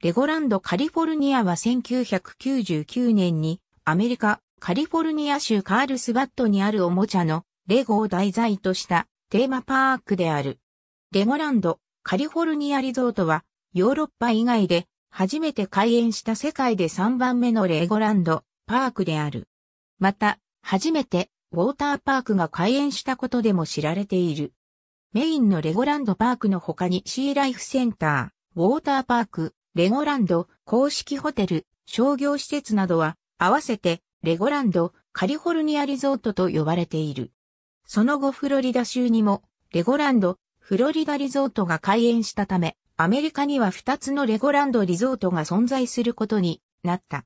レゴランドカリフォルニアは1999年にアメリカカリフォルニア州カールスバットにあるおもちゃのレゴを題材としたテーマパークである。レゴランドカリフォルニアリゾートはヨーロッパ以外で初めて開園した世界で3番目のレゴランドパークである。また、初めてウォーターパークが開園したことでも知られている。メインのレゴランドパークの他にシーライフセンター、ウォーターパーク、レゴランド、公式ホテル、商業施設などは、合わせて、レゴランド、カリフォルニアリゾートと呼ばれている。その後フロリダ州にも、レゴランド、フロリダリゾートが開園したため、アメリカには2つのレゴランドリゾートが存在することになった。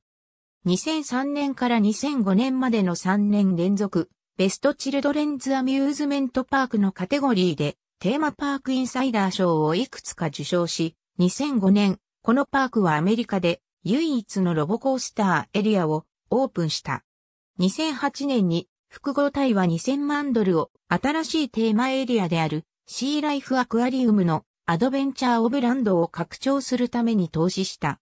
2003年から2005年までの3年連続、ベストチルドレンズアミューズメントパークのカテゴリーで、テーマパークインサイダー賞をいくつか受賞し、2005年、このパークはアメリカで唯一のロボコースターエリアをオープンした。2008年に複合体は2000万ドルを新しいテーマエリアであるシーライフアクアリウムのアドベンチャーオブランドを拡張するために投資した。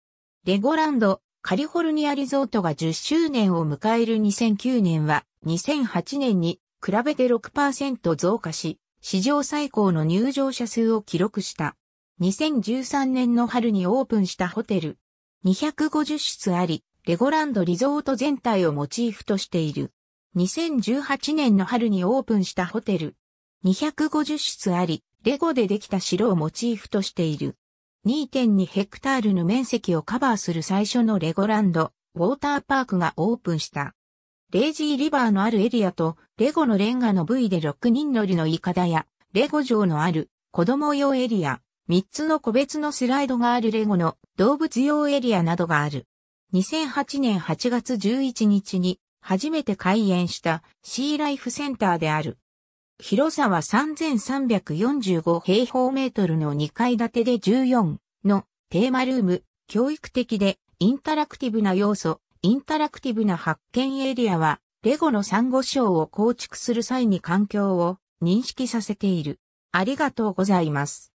レゴランドカリフォルニアリゾートが10周年を迎える2009年は2008年に比べて6%増加し、史上最高の入場者数を記録した。2013年の春にオープンしたホテル。250室あり、レゴランドリゾート全体をモチーフとしている。2018年の春にオープンしたホテル。250室あり、レゴでできた城をモチーフとしている。2.2ヘクタールの面積をカバーする最初のレゴランド、ウォーターパークがオープンした。レイジーリバーのあるエリアと、レゴのレンガの部位で6人乗りのイカダや、レゴ城のある子供用エリア、3つの個別のスライドがあるレゴの動物用エリアなどがある。2008年8月11日に初めて開園したシーライフセンターである。広さは3345平方メートルの2階建てで14のテーマルーム、教育的でインタラクティブな要素、インタラクティブな発見エリアは、レゴの産後礁を構築する際に環境を認識させている。ありがとうございます。